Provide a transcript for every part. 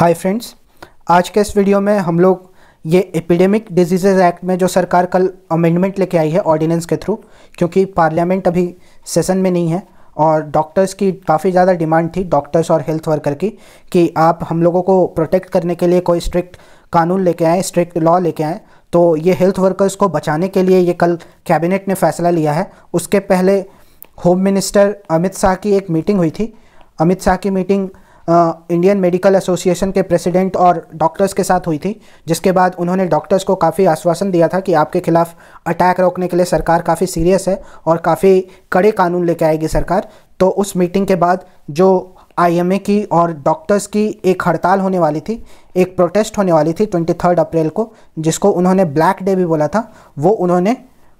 hi friends आज के इस वीडियो में हम लोग ये एपिडेमिक डिजीज़ एक्ट में जो सरकार कल अमेंडमेंट लेके आई है ऑर्डिनेंस के थ्रू क्योंकि पार्लियामेंट अभी सेशन में नहीं है और डॉक्टर्स की काफ़ी ज़्यादा डिमांड थी डॉक्टर्स और हेल्थ वर्कर की कि आप हम लोगों को प्रोटेक्ट करने के लिए कोई स्ट्रिक्ट कानून लेके आएँ स्ट्रिक्ट लॉ लेके आएँ तो ये हेल्थ वर्कर्स को बचाने के लिए ये कल कैबिनेट ने फैसला लिया है उसके पहले होम मिनिस्टर अमित शाह की एक मीटिंग हुई थी अमित शाह की मीटिंग इंडियन मेडिकल एसोसिएशन के प्रेसिडेंट और डॉक्टर्स के साथ हुई थी जिसके बाद उन्होंने डॉक्टर्स को काफ़ी आश्वासन दिया था कि आपके खिलाफ अटैक रोकने के लिए सरकार काफ़ी सीरियस है और काफ़ी कड़े कानून लेके आएगी सरकार तो उस मीटिंग के बाद जो आईएमए की और डॉक्टर्स की एक हड़ताल होने वाली थी एक प्रोटेस्ट होने वाली थी ट्वेंटी थर्ड अप्रैल को जिसको उन्होंने ब्लैक डे भी बोला था वो उन्होंने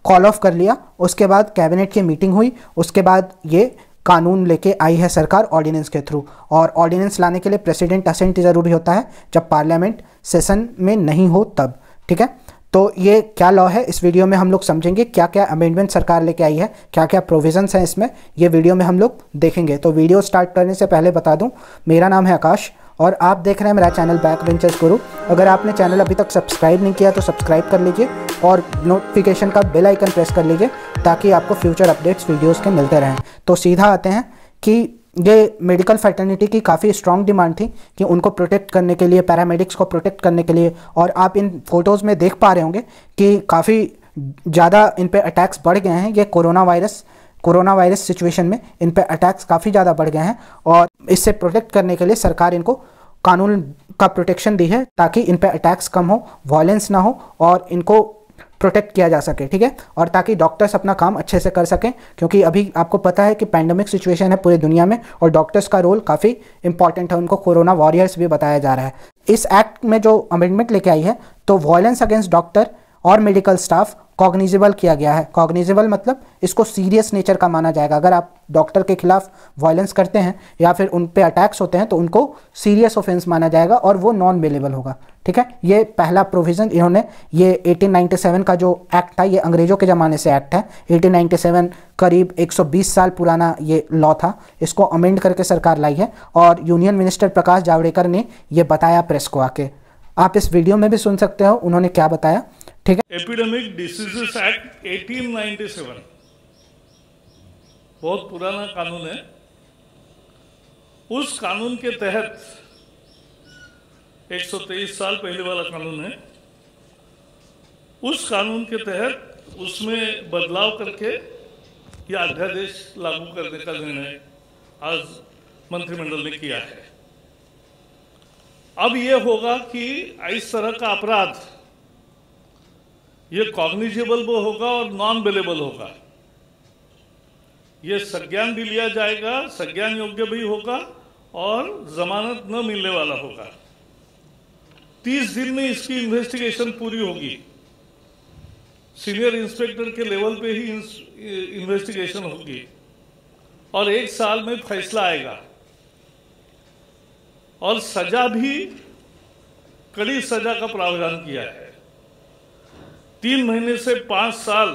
कॉल ऑफ कर लिया उसके बाद कैबिनेट की मीटिंग हुई उसके बाद ये कानून लेके आई है सरकार ऑर्डिनेंस के थ्रू और ऑर्डिनेंस लाने के लिए प्रेसिडेंट असेंट ज़रूरी होता है जब पार्लियामेंट सेशन में नहीं हो तब ठीक है तो ये क्या लॉ है इस वीडियो में हम लोग समझेंगे क्या क्या अमेंडमेंट सरकार लेके आई है क्या क्या प्रोविजंस हैं इसमें ये वीडियो में हम लोग देखेंगे तो वीडियो स्टार्ट करने से पहले बता दूं मेरा नाम है आकाश और आप देख रहे हैं मेरा चैनल बैक वेंचर्स गुरु अगर आपने चैनल अभी तक सब्सक्राइब नहीं किया तो सब्सक्राइब कर लीजिए और नोटिफिकेशन का बेल आइकन प्रेस कर लीजिए ताकि आपको फ्यूचर अपडेट्स वीडियोज़ के मिलते रहें तो सीधा आते हैं कि ये मेडिकल फैटर्निटी की काफ़ी स्ट्रॉन्ग डिमांड थी कि उनको प्रोटेक्ट करने के लिए पैरामेडिक्स को प्रोटेक्ट करने के लिए और आप इन फोटोज़ में देख पा रहे होंगे कि काफ़ी ज़्यादा इन पर अटैक्स बढ़ गए हैं ये corona virus corona virus situation में इन पर अटैक्स काफ़ी ज़्यादा बढ़ गए हैं और इससे प्रोटेक्ट करने के लिए सरकार इनको कानून का प्रोटेक्शन दी है ताकि इन पर अटैक्स कम हो वायलेंस ना हो और इनको प्रोटेक्ट किया जा सके ठीक है और ताकि डॉक्टर्स अपना काम अच्छे से कर सकें क्योंकि अभी आपको पता है कि पैंडमिक सिचुएशन है पूरी दुनिया में और डॉक्टर्स का रोल काफ़ी इंपॉर्टेंट है उनको कोरोना वॉरियर्स भी बताया जा रहा है इस एक्ट में जो अमेंडमेंट लेके आई है तो वॉयलेंस अगेंस्ट डॉक्टर और मेडिकल स्टाफ कॉग्निजेबल किया गया है कॉग्निजेबल मतलब इसको सीरियस नेचर का माना जाएगा अगर आप डॉक्टर के खिलाफ वायलेंस करते हैं या फिर उन पर अटैक्स होते हैं तो उनको सीरियस ऑफेंस माना जाएगा और वो नॉन अवेलेबल होगा ठीक है ये पहला प्रोविज़न इन्होंने ये 1897 का जो एक्ट था ये अंग्रेज़ों के ज़माने से एक्ट है 1897 करीब 120 साल पुराना ये लॉ था इसको अमेंड करके सरकार लाई है और यूनियन मिनिस्टर प्रकाश जावड़ेकर ने यह बताया प्रेस को आके आप इस वीडियो में भी सुन सकते हो उन्होंने क्या बताया ठीक है एपिडेमिक डिसीजेस एक्ट 1897 बहुत पुराना कानून है उस कानून के तहत 123 साल पहले वाला कानून है उस कानून के तहत उसमें बदलाव करके यह अध्यादेश लागू करने का निर्णय आज मंत्रिमंडल ने किया है अब यह होगा कि इस तरह का अपराध ये कॉग्निजेबल वो होगा और नॉन बेलेबल होगा ये संज्ञान भी लिया जाएगा संज्ञान योग्य भी होगा और जमानत न मिलने वाला होगा तीस दिन में इसकी इन्वेस्टिगेशन पूरी होगी सीनियर इंस्पेक्टर के लेवल पे ही इन्वेस्टिगेशन होगी और एक साल में फैसला आएगा और सजा भी कड़ी सजा का प्रावधान किया है तीन महीने से पांच साल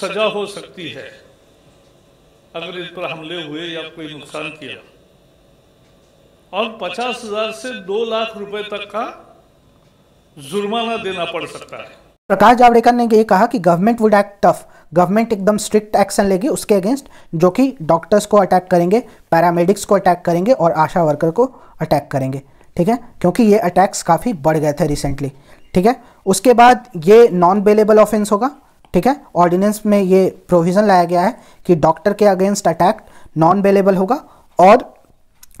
सजा हो सकती है अगर इस पर हमले हुए या कोई नुकसान किया और पचास हजार से दो लाख रुपए तक का जुर्माना देना पड़ सकता है प्रकाश जावड़ेकर ने यह कहा कि government would act tough government एकदम स्ट्रिक्ट एक्शन लेगी उसके अगेंस्ट जो कि डॉक्टर्स को अटैक करेंगे पैरामेडिक्स को अटैक करेंगे और आशा वर्कर को अटैक करेंगे ठीक है क्योंकि ये अटैक्स काफ़ी बढ़ गए थे रिसेंटली ठीक है उसके बाद ये नॉन बेलेबल ऑफेंस होगा ठीक है ऑर्डिनेंस में ये प्रोविज़न लाया गया है कि डॉक्टर के अगेंस्ट अटैक नॉन बेलेबल होगा और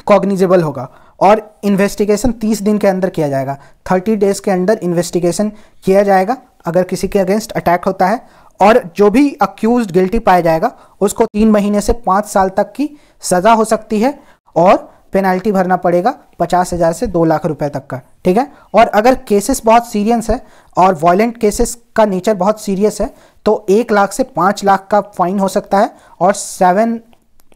कॉग्निजेबल होगा और इन्वेस्टिगेशन 30 दिन के अंदर किया जाएगा 30 डेज़ के अंदर इन्वेस्टिगेशन किया जाएगा अगर किसी के अगेंस्ट अटैक होता है और जो भी अक्यूज गिल्टी पाया जाएगा उसको तीन महीने से पाँच साल तक की सज़ा हो सकती है और पेनल्टी भरना पड़ेगा पचास हज़ार से दो लाख रुपए तक का ठीक है और अगर केसेस बहुत सीरियस है और वॉयेंट केसेस का नेचर बहुत सीरियस है तो एक लाख से पाँच लाख का फाइन हो सकता है और सेवन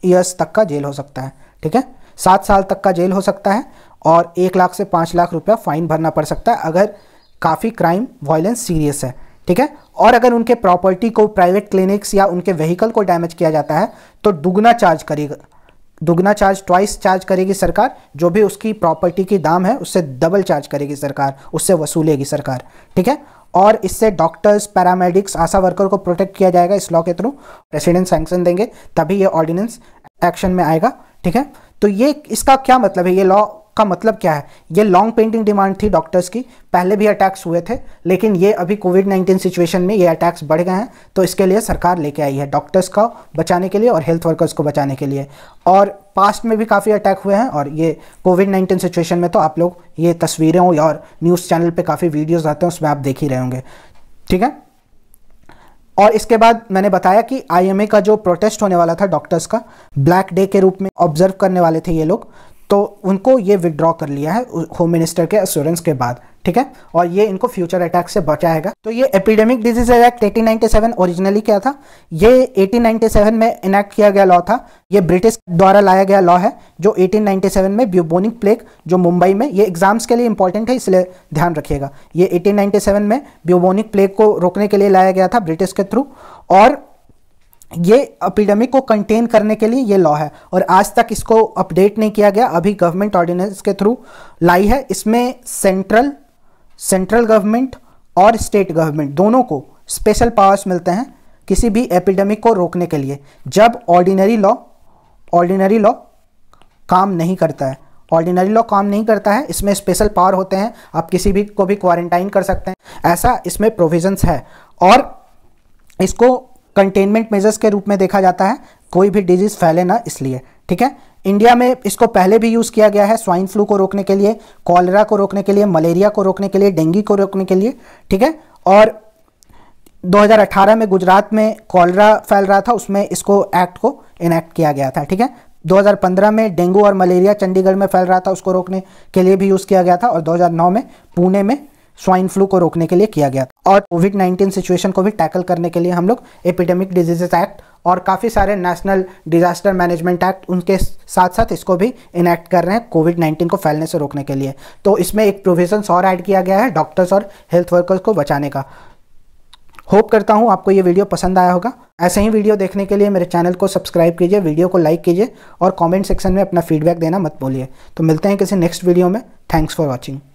ईयर्स तक का जेल हो सकता है ठीक है सात साल तक का जेल हो सकता है और एक लाख से पाँच लाख रुपया फाइन भरना पड़ सकता है अगर काफ़ी क्राइम वॉयलेंस सीरियस है ठीक है और अगर उनके प्रॉपर्टी को प्राइवेट क्लिनिक्स या उनके व्हीकल को डैमेज किया जाता है तो दुगना चार्ज करेगा दुगना चार्ज ट्वाइस चार्ज करेगी सरकार जो भी उसकी प्रॉपर्टी की दाम है उससे डबल चार्ज करेगी सरकार उससे वसूलेगी सरकार ठीक है और इससे डॉक्टर्स पैरामेडिक्स आशा वर्कर को प्रोटेक्ट किया जाएगा इस लॉ के थ्रू प्रेसिडेंट सैंक्शन देंगे तभी ये ऑर्डिनेंस एक्शन में आएगा ठीक है तो ये इसका क्या मतलब है ये लॉ का मतलब क्या है ये लॉन्ग पेंटिंग डिमांड थी डॉक्टर्स की पहले भी अटैक्स हुए थे लेकिन ये अभी कोविड नाइन्टीन सिचुएशन में ये अटैक्स बढ़ गए हैं तो इसके लिए सरकार लेके आई है डॉक्टर्स को बचाने के लिए और हेल्थ वर्कर्स को बचाने के लिए और पास्ट में भी काफ़ी अटैक हुए हैं और ये कोविड नाइन्टीन सिचुएशन में तो आप लोग ये तस्वीरें और न्यूज़ चैनल पर काफ़ी वीडियोज़ आते हैं उसमें आप देख ही रहे होंगे ठीक है और इसके बाद मैंने बताया कि आईएमए का जो प्रोटेस्ट होने वाला था डॉक्टर्स का ब्लैक डे के रूप में ऑब्जर्व करने वाले थे ये लोग तो उनको ये विदड्रॉ कर लिया है होम मिनिस्टर के अश्योरेंस के बाद ठीक है और ये इनको फ्यूचर अटैक से बचाएगा तो ये एपिडेमिक डिजीज एक्ट 1897 ओरिजिनली क्या था ये 1897 में इनैक्ट किया गया लॉ था ये ब्रिटिश द्वारा लाया गया लॉ है जो 1897 में ब्यूबोनिक प्लेग जो मुंबई में ये एग्जाम्स के लिए इंपॉर्टेंट है इसलिए ध्यान रखिएगा ये 1897 में ब्यूबोनिक प्लेग को रोकने के लिए लाया गया था ब्रिटिश के थ्रू और ये अपीडेमिक को कंटेन करने के लिए ये लॉ है और आज तक इसको अपडेट नहीं किया गया अभी गवर्नमेंट ऑर्डिनेंस के थ्रू लाई है इसमें सेंट्रल सेंट्रल गवर्नमेंट और स्टेट गवर्नमेंट दोनों को स्पेशल पावर्स मिलते हैं किसी भी एपिडेमिक को रोकने के लिए जब ऑर्डिनरी लॉ ऑर्डिनरी लॉ काम नहीं करता है ऑर्डिनरी लॉ काम नहीं करता है इसमें स्पेशल पावर होते हैं आप किसी भी को भी क्वारंटाइन कर सकते हैं ऐसा इसमें प्रोविजंस है और इसको कंटेनमेंट मेजर्स के रूप में देखा जाता है कोई भी डिजीज फैले ना इसलिए ठीक है इंडिया में इसको पहले भी यूज़ किया गया है स्वाइन फ्लू को रोकने के लिए कॉलरा को रोकने के लिए मलेरिया को रोकने के लिए डेंगू को रोकने के लिए ठीक है और 2018 में गुजरात में कॉलरा फैल रहा था उसमें इसको एक्ट को इनैक्ट किया गया था ठीक है 2015 में डेंगू और मलेरिया चंडीगढ़ में फैल रहा था उसको रोकने के लिए भी यूज़ किया गया था और 2009 में पुणे में स्वाइन फ्लू को रोकने के लिए किया गया और कोविड 19 सिचुएशन को भी टैकल करने के लिए हम लोग एपिडेमिक डिजीजेस एक्ट और काफ़ी सारे नेशनल डिजास्टर मैनेजमेंट एक्ट उनके साथ साथ इसको भी इनैक्ट कर रहे हैं कोविड 19 को फैलने से रोकने के लिए तो इसमें एक प्रोविजन और ऐड किया गया है डॉक्टर्स और हेल्थ वर्कर्स को बचाने का होप करता हूँ आपको ये वीडियो पसंद आया होगा ऐसे ही वीडियो देखने के लिए मेरे चैनल को सब्सक्राइब कीजिए वीडियो को लाइक कीजिए और कमेंट सेक्शन में अपना फीडबैक देना मत भूलिए तो मिलते हैं किसी नेक्स्ट वीडियो में थैंक्स फॉर वॉचिंग